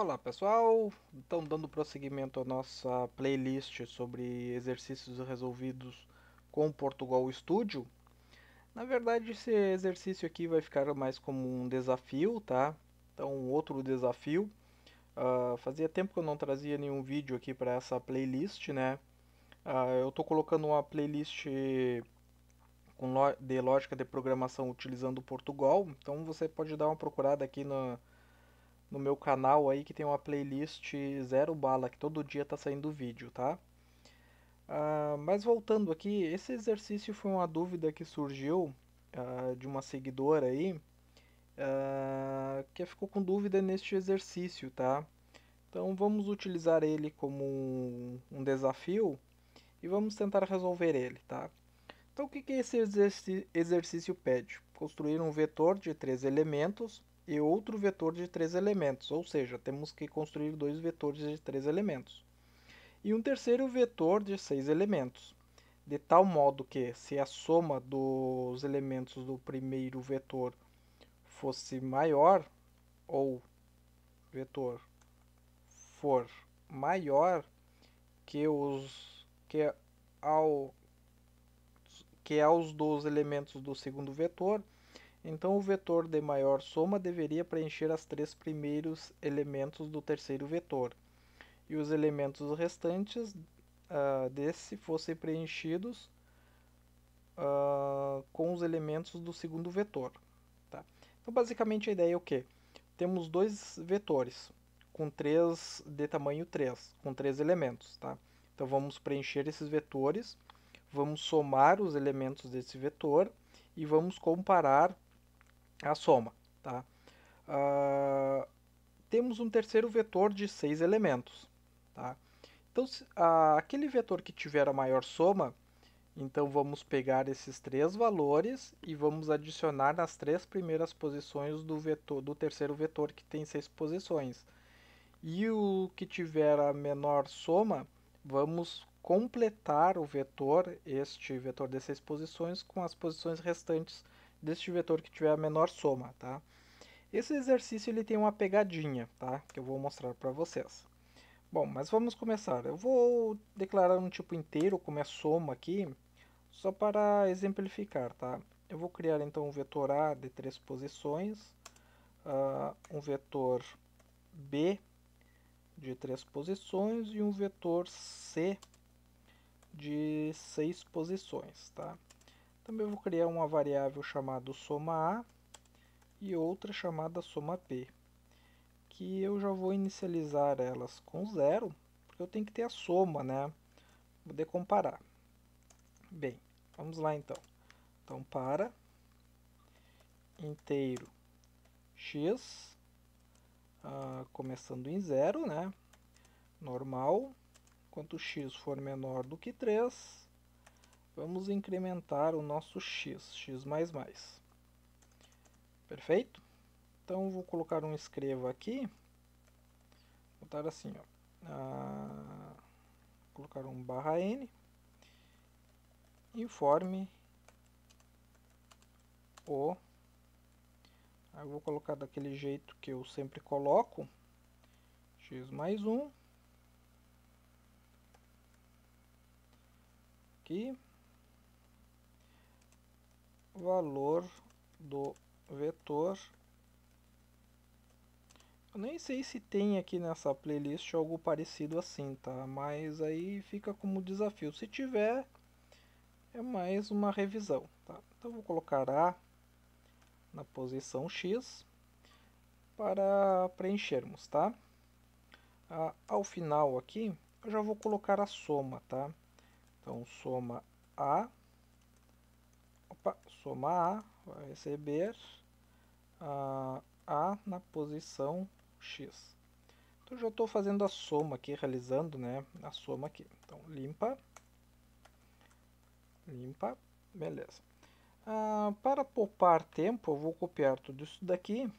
Olá pessoal, então dando prosseguimento à nossa playlist sobre exercícios resolvidos com o Portugal Studio. Na verdade esse exercício aqui vai ficar mais como um desafio, tá? Então outro desafio. Uh, fazia tempo que eu não trazia nenhum vídeo aqui para essa playlist, né? Uh, eu estou colocando uma playlist com de lógica de programação utilizando o Portugal, então você pode dar uma procurada aqui na... No no meu canal aí que tem uma playlist zero bala, que todo dia tá saindo vídeo, tá? Uh, mas voltando aqui, esse exercício foi uma dúvida que surgiu uh, de uma seguidora aí, uh, que ficou com dúvida neste exercício, tá? Então vamos utilizar ele como um, desafio e vamos tentar resolver ele, tá? Então o que, que esse exercício pede? Construir um vetor de três elementos e outro vetor de três elementos, ou seja, temos que construir dois vetores de três elementos. E um terceiro vetor de seis elementos, de tal modo que, se a soma dos elementos do primeiro vetor fosse maior, ou vetor for maior que os que ao que aos dos elementos do segundo vetor, então o vetor de maior soma deveria preencher os três primeiros elementos do terceiro vetor. E os elementos restantes uh, desse fossem preenchidos uh, com os elementos do segundo vetor. Tá? Então basicamente a ideia é o que? Temos dois vetores com três de tamanho 3, com três elementos. Tá? Então vamos preencher esses vetores, vamos somar os elementos desse vetor e vamos comparar é a soma. Tá? Uh, temos um terceiro vetor de seis elementos. Tá? Então, se, uh, aquele vetor que tiver a maior soma, então vamos pegar esses três valores e vamos adicionar nas três primeiras posições do, vetor, do terceiro vetor que tem seis posições. E o que tiver a menor soma, vamos completar o vetor, este vetor de seis posições, com as posições restantes deste vetor que tiver a menor soma, tá? Esse exercício ele tem uma pegadinha, tá? Que eu vou mostrar para vocês. Bom, mas vamos começar. Eu vou declarar um tipo inteiro como é soma aqui, só para exemplificar, tá? Eu vou criar então um vetor A de três posições, uh, um vetor B de três posições e um vetor C de seis posições, tá? Também vou criar uma variável chamada soma A e outra chamada soma P, que eu já vou inicializar elas com zero, porque eu tenho que ter a soma, né? Poder comparar. Bem, vamos lá então. Então, para inteiro x, uh, começando em zero, né? Normal, quanto x for menor do que 3, Vamos incrementar o nosso x, x++. Perfeito? Então, vou colocar um escreva aqui. Vou botar assim, ó. Ah, colocar um barra n. Informe o... Aí ah, eu vou colocar daquele jeito que eu sempre coloco. x mais 1. Aqui valor do vetor. Eu nem sei se tem aqui nessa playlist algo parecido assim, tá? Mas aí fica como desafio. Se tiver, é mais uma revisão, tá? Então vou colocar A na posição X para preenchermos, tá? Ah, ao final aqui, eu já vou colocar a soma, tá? Então, soma A, opa, somar A vai receber a, a na posição X. Então já estou fazendo a soma aqui, realizando né, a soma aqui. Então limpa, limpa, beleza. Ah, para poupar tempo, eu vou copiar tudo isso daqui.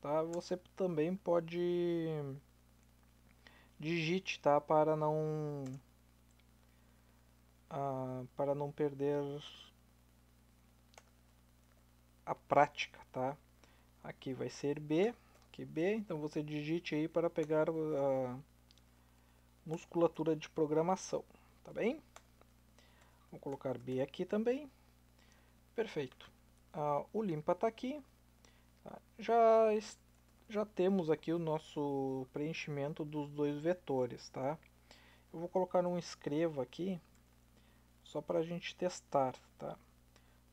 Tá? Você também pode digite, tá? Para não ah, para não perder a prática, tá? Aqui vai ser B, aqui B, então você digite aí para pegar a musculatura de programação, tá bem? Vou colocar B aqui também. Perfeito. Ah, o limpa está aqui. Tá? Já, já temos aqui o nosso preenchimento dos dois vetores, tá? Eu vou colocar um escreva aqui, só para a gente testar, tá?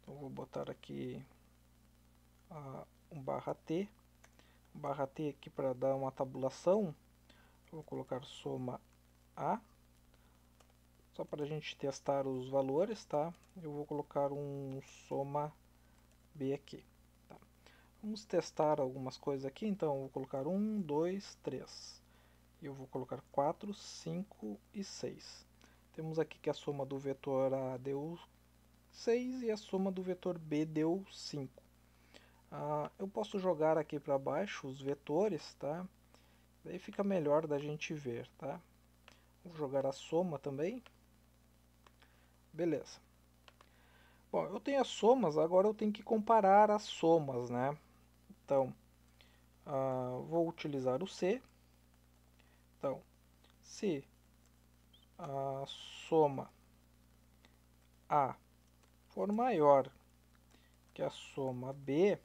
Então, vou botar aqui a, um barra T, um barra T aqui para dar uma tabulação, vou colocar soma A, só para a gente testar os valores, tá? Eu vou colocar um soma B aqui. Tá? Vamos testar algumas coisas aqui, então vou colocar 1, 2, 3. Eu vou colocar 4, 5 e 6. Temos aqui que a soma do vetor A deu 6 e a soma do vetor B deu 5. Ah, eu posso jogar aqui para baixo os vetores, tá? Daí fica melhor da gente ver, tá? Vou jogar a soma também. Beleza. Bom, eu tenho as somas, agora eu tenho que comparar as somas, né? Então, ah, vou utilizar o C. Então, se a soma A for maior que a soma B,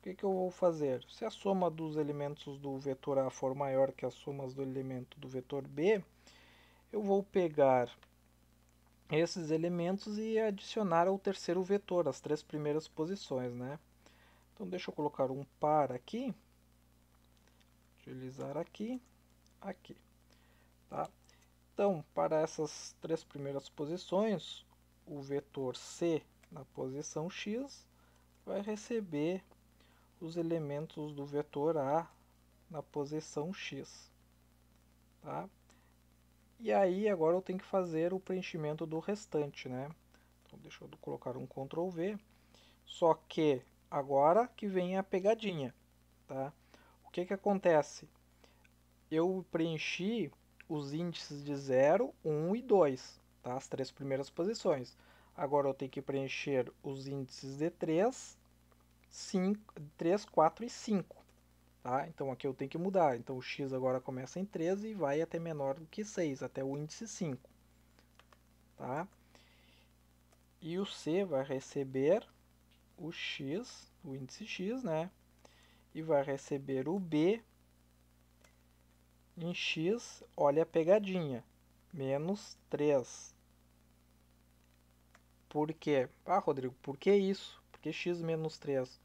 o que, que eu vou fazer? Se a soma dos elementos do vetor A for maior que as somas do elemento do vetor B, eu vou pegar esses elementos e adicionar ao terceiro vetor, as três primeiras posições, né? Então deixa eu colocar um par aqui, utilizar aqui, aqui, tá? Então, para essas três primeiras posições, o vetor C na posição x vai receber os elementos do vetor A na posição x. Tá? E aí agora eu tenho que fazer o preenchimento do restante, né? Então deixa eu colocar um Ctrl V. Só que agora que vem a pegadinha, tá? O que que acontece? Eu preenchi os índices de 0, 1 e 2, tá? As três primeiras posições. Agora eu tenho que preencher os índices de 3, 5, 3, 4 e 5. Tá? Então aqui eu tenho que mudar. Então o x agora começa em 13 e vai até menor do que 6, até o índice 5. Tá? E o c vai receber o x, o índice x, né? E vai receber o b em x, olha a pegadinha, menos 3. Por quê? Ah, Rodrigo, por que isso? porque x menos 3.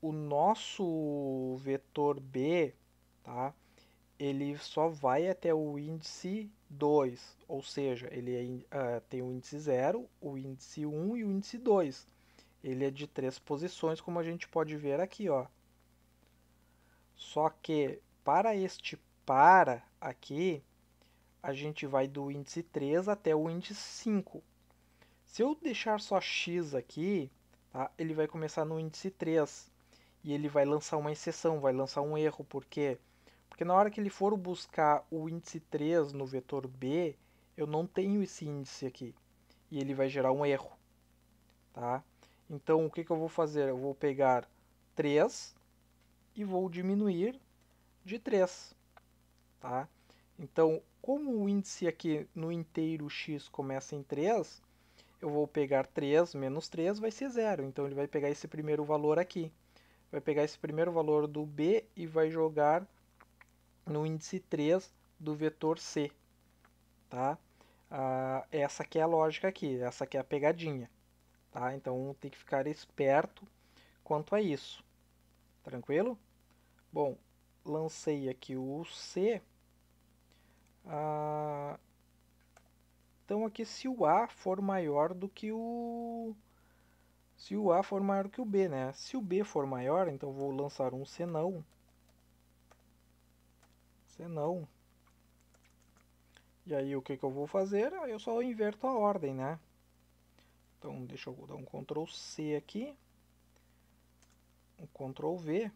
O nosso vetor b, tá? ele só vai até o índice 2, ou seja, ele é, uh, tem o índice 0, o índice 1 um e o índice 2. Ele é de três posições, como a gente pode ver aqui. Ó. Só que para este para aqui, a gente vai do índice 3 até o índice 5. Se eu deixar só x aqui, tá? ele vai começar no índice 3 e ele vai lançar uma exceção, vai lançar um erro. Por quê? Porque na hora que ele for buscar o índice 3 no vetor B, eu não tenho esse índice aqui e ele vai gerar um erro. Tá? Então o que, que eu vou fazer? Eu vou pegar 3 e vou diminuir de 3. Tá? Então, como o índice aqui no inteiro x começa em 3, eu vou pegar 3 menos 3 vai ser zero. Então ele vai pegar esse primeiro valor aqui. Vai pegar esse primeiro valor do B e vai jogar no índice 3 do vetor C. Tá? Ah, essa que é a lógica aqui, essa que é a pegadinha. Tá? Então tem que ficar esperto quanto a isso. Tranquilo? Bom, lancei aqui o C. Ah, então aqui se o A for maior do que o se o A for maior que o B, né? Se o B for maior, então vou lançar um senão. Senão. E aí o que, que eu vou fazer? Ah, eu só inverto a ordem, né? Então deixa eu dar um Ctrl C aqui. Um Ctrl V.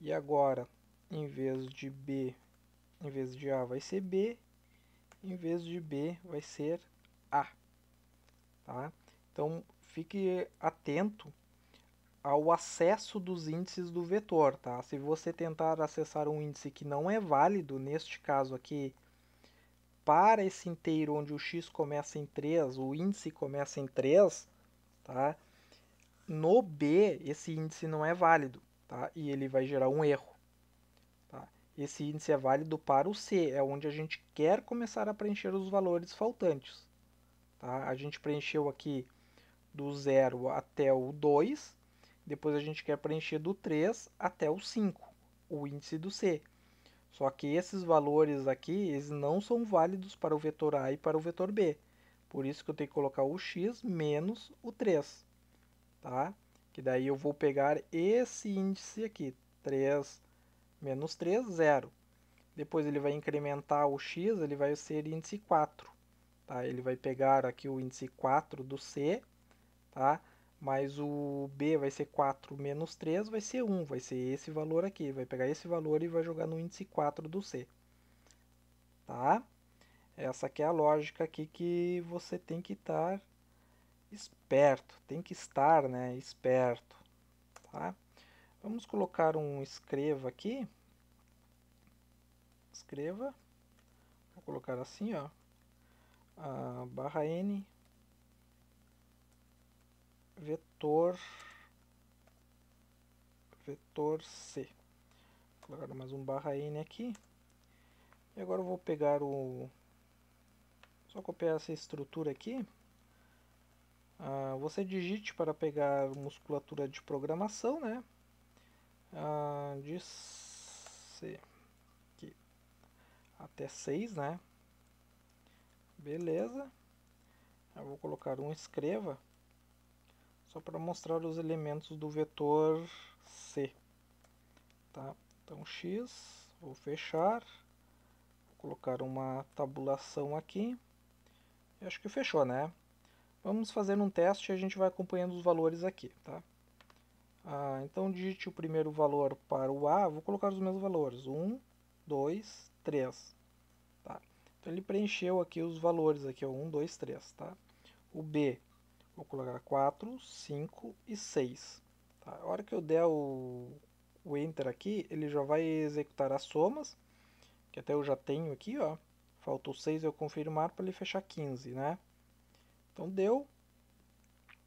E agora, em vez de B, em vez de A vai ser B em vez de B vai ser A. Tá? Então fique atento ao acesso dos índices do vetor. Tá? Se você tentar acessar um índice que não é válido, neste caso aqui, para esse inteiro onde o x começa em 3, o índice começa em 3, tá? no B esse índice não é válido tá? e ele vai gerar um erro. Esse índice é válido para o C, é onde a gente quer começar a preencher os valores faltantes. Tá? A gente preencheu aqui do 0 até o 2, depois a gente quer preencher do 3 até o 5, o índice do C. Só que esses valores aqui, eles não são válidos para o vetor A e para o vetor B. Por isso que eu tenho que colocar o x menos o 3, tá? Que daí eu vou pegar esse índice aqui, 3 Menos 3, 0. Depois ele vai incrementar o x, ele vai ser índice 4. Tá? Ele vai pegar aqui o índice 4 do C, tá? mas o B vai ser 4 menos 3, vai ser 1, vai ser esse valor aqui. Vai pegar esse valor e vai jogar no índice 4 do C. Tá? Essa aqui é a lógica aqui que você tem que estar esperto, tem que estar né, esperto. Tá? Vamos colocar um escreva aqui. Escreva. Vou colocar assim, ó. A barra N. Vetor. Vetor C. Vou colocar mais um barra N aqui. E agora eu vou pegar o... Só copiar essa estrutura aqui. Ah, você digite para pegar musculatura de programação, né? de C. Aqui. Até 6, né? Beleza. Eu vou colocar um escreva só para mostrar os elementos do vetor C. Tá? Então X, vou fechar, vou colocar uma tabulação aqui. Eu acho que fechou, né? Vamos fazer um teste e a gente vai acompanhando os valores aqui, tá? Ah, então digite o primeiro valor para o A, vou colocar os mesmos valores, 1, 2, 3. Tá? Então ele preencheu aqui os valores, aqui, ó, 1, 2, 3. Tá? O B, vou colocar 4, 5 e 6. Tá? A hora que eu der o, o Enter aqui, ele já vai executar as somas, que até eu já tenho aqui, ó. Faltou 6 eu confirmar para ele fechar 15, né? Então deu.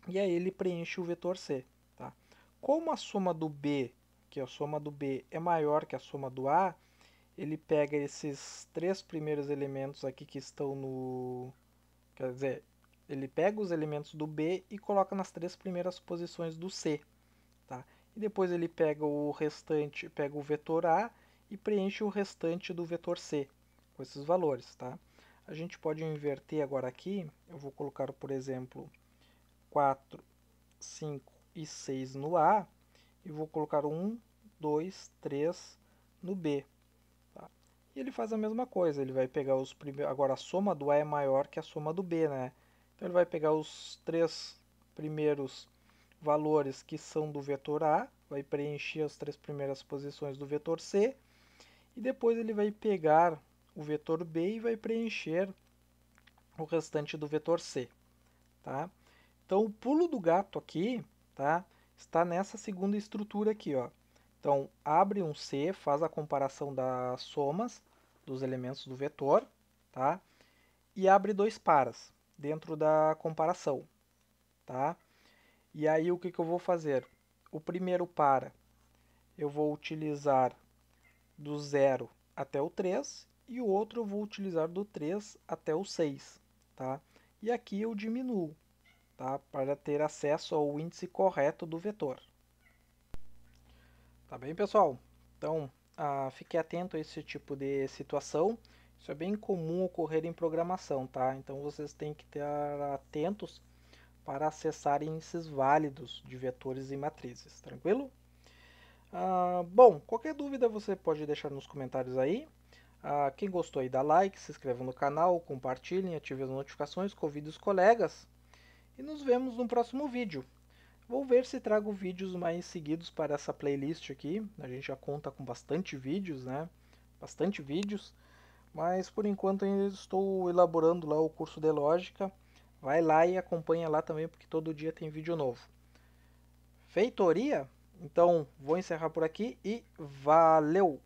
E aí ele preenche o vetor C. Como a soma do B, que é a soma do B é maior que a soma do A, ele pega esses três primeiros elementos aqui que estão no... Quer dizer, ele pega os elementos do B e coloca nas três primeiras posições do C. Tá? E depois ele pega o restante, pega o vetor A e preenche o restante do vetor C com esses valores. Tá? A gente pode inverter agora aqui, eu vou colocar, por exemplo, 4, 5, e 6 no A, e vou colocar 1, 2, 3 no B. Tá? E ele faz a mesma coisa, ele vai pegar os primeiros... Agora, a soma do A é maior que a soma do B, né? Então, ele vai pegar os três primeiros valores que são do vetor A, vai preencher as três primeiras posições do vetor C, e depois ele vai pegar o vetor B e vai preencher o restante do vetor C. Tá? Então, o pulo do gato aqui tá? Está nessa segunda estrutura aqui, ó. Então, abre um C, faz a comparação das somas dos elementos do vetor, tá? E abre dois paras dentro da comparação, tá? E aí, o que, que eu vou fazer? O primeiro para, eu vou utilizar do 0 até o 3 e o outro eu vou utilizar do 3 até o 6, tá? E aqui eu diminuo tá? para ter acesso ao índice correto do vetor. Tá bem, pessoal? Então, ah, fique atento a esse tipo de situação. Isso é bem comum ocorrer em programação, tá? Então, vocês têm que estar atentos para acessar índices válidos de vetores e matrizes, tranquilo? Ah, bom, qualquer dúvida você pode deixar nos comentários aí. Ah, quem gostou aí dá like, se inscreva no canal, compartilhem, ative as notificações, convide os colegas e nos vemos no próximo vídeo. Vou ver se trago vídeos mais seguidos para essa playlist aqui. A gente já conta com bastante vídeos, né? Bastante vídeos. Mas por enquanto ainda estou elaborando lá o curso de lógica. Vai lá e acompanha lá também, porque todo dia tem vídeo novo. Feitoria? Então, vou encerrar por aqui e valeu!